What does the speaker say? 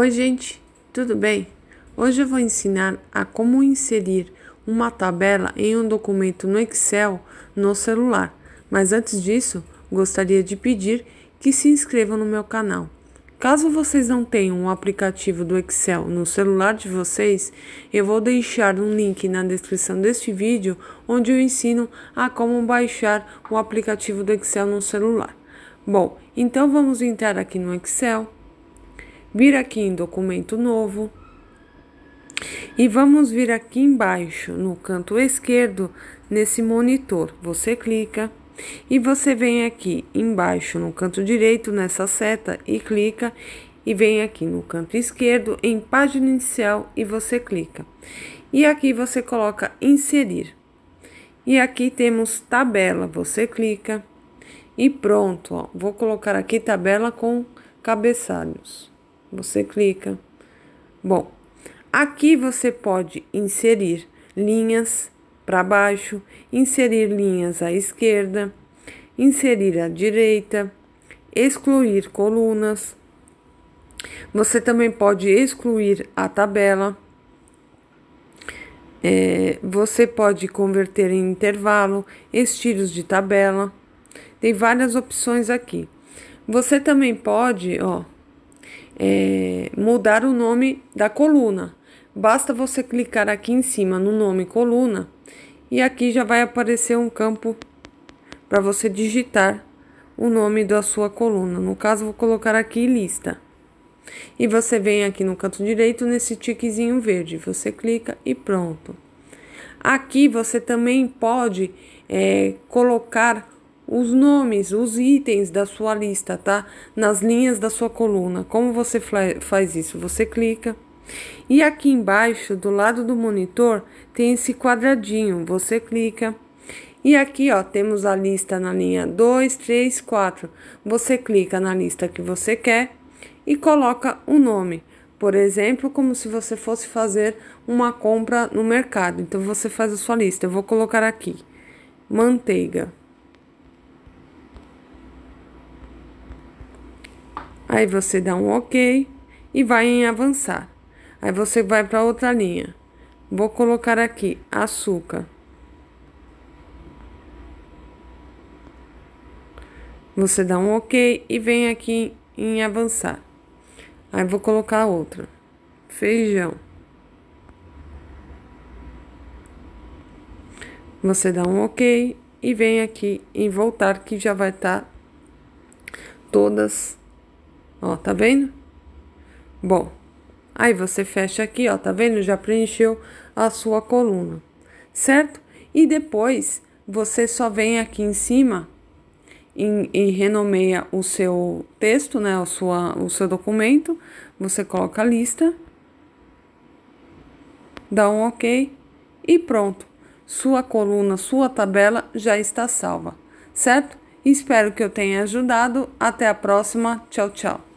Oi, gente, tudo bem? Hoje eu vou ensinar a como inserir uma tabela em um documento no Excel no celular. Mas antes disso, gostaria de pedir que se inscrevam no meu canal. Caso vocês não tenham o um aplicativo do Excel no celular de vocês, eu vou deixar um link na descrição deste vídeo onde eu ensino a como baixar o aplicativo do Excel no celular. Bom, então vamos entrar aqui no Excel vir aqui em documento novo e vamos vir aqui embaixo no canto esquerdo nesse monitor. Você clica e você vem aqui embaixo no canto direito nessa seta e clica e vem aqui no canto esquerdo em página inicial e você clica. E aqui você coloca inserir. E aqui temos tabela, você clica e pronto, ó. Vou colocar aqui tabela com cabeçalhos. Você clica. Bom, aqui você pode inserir linhas para baixo, inserir linhas à esquerda, inserir à direita, excluir colunas. Você também pode excluir a tabela. É, você pode converter em intervalo, estilos de tabela. Tem várias opções aqui. Você também pode, ó, é, mudar o nome da coluna. Basta você clicar aqui em cima no nome coluna e aqui já vai aparecer um campo para você digitar o nome da sua coluna. No caso, vou colocar aqui lista. E você vem aqui no canto direito nesse tiquezinho verde, você clica e pronto. Aqui você também pode é, colocar os nomes, os itens da sua lista, tá? Nas linhas da sua coluna. Como você faz isso? Você clica. E aqui embaixo, do lado do monitor, tem esse quadradinho. Você clica. E aqui, ó, temos a lista na linha 2, 3, 4. Você clica na lista que você quer e coloca o nome. Por exemplo, como se você fosse fazer uma compra no mercado. Então, você faz a sua lista. Eu vou colocar aqui: manteiga. Aí você dá um OK e vai em avançar. Aí você vai para outra linha. Vou colocar aqui açúcar. Você dá um OK e vem aqui em avançar. Aí vou colocar outra. Feijão. Você dá um OK e vem aqui em voltar que já vai estar tá todas Ó, tá vendo? Bom, aí você fecha aqui, ó, tá vendo? Já preencheu a sua coluna, certo? E depois você só vem aqui em cima e, e renomeia o seu texto, né? O, sua, o seu documento. Você coloca a lista, dá um OK e pronto. Sua coluna, sua tabela já está salva, certo? Espero que eu tenha ajudado. Até a próxima. Tchau, tchau.